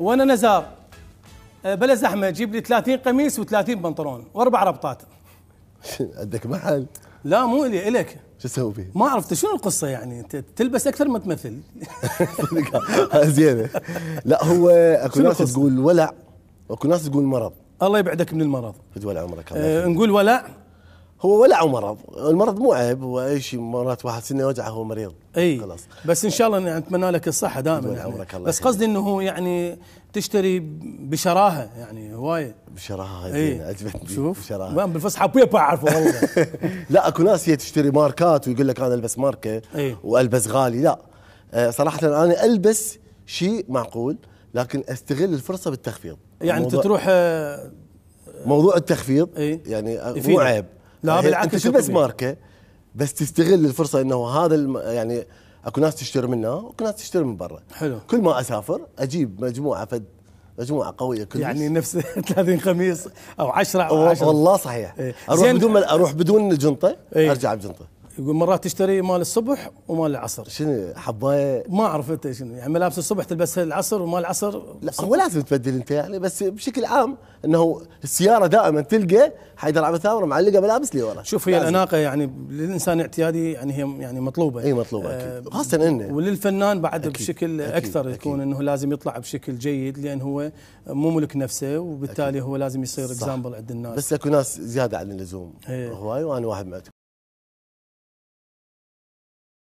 وانا نزار أه، بلا زحمه جيب لي 30 قميص و30 بنطلون واربع ربطات عندك محل لا مو الي الك شو تسوي فيه؟ ما عرفت شنو القصه يعني انت تلبس اكثر ما تمثل زينه لا هو اكو ناس تقول ولع واكو ناس تقول مرض الله يبعدك من المرض ولع عمرك آه نقول ولع هو ولع مرض المرض مو عيب هو اي شيء مرات واحد سنه وجعه هو مريض اي خلاص بس ان شاء الله نتمنى لك الصحه دائما يعني عمرك الله بس قصدي انه هو يعني تشتري بشراهه يعني هوايه بشراهه زين عجبتني شوف بشراهه بالفصحى ما اعرفه والله لا اكو ناس هي تشتري ماركات ويقول لك انا البس ماركه أي. والبس غالي لا آه، صراحه انا البس شيء معقول لكن استغل الفرصه بالتخفيض يعني انت تروح آه، موضوع التخفيض أي. يعني آه، مو عيب لا يعني بالعكس انت شو بس ماركه بس تستغل الفرصه انه هذا يعني اكو ناس تشتري منها واكو ناس تشتري من برا حلو كل ما اسافر اجيب مجموعه فد مجموعه قويه كل يعني نفس 30 قميص او 10 او 10 والله صحيح ايه. اروح بدون اروح بدون جنطه ايه. ارجع بجنطه يقول مرات تشتري مال الصبح ومال العصر شنو حبايه ما اعرف انت شنو يعني ملابس الصبح تلبسها العصر ومال العصر لا هو لازم تبدل انت يعني بس بشكل عام انه السياره دائما تلقى حيدر عبد الثامر معلقه ملابس لي ورا شوف هي الاناقه يعني للانسان اعتيادي يعني هي يعني مطلوبه اي مطلوبه آه اكيد خاصه انه وللفنان بعد أكيد بشكل أكيد اكثر أكيد يكون انه لازم يطلع بشكل جيد لان هو مو ملك نفسه وبالتالي أكيد هو لازم يصير اكزامبل عند الناس بس اكو ناس زياده عن اللزوم إيه. هواي وانا واحد من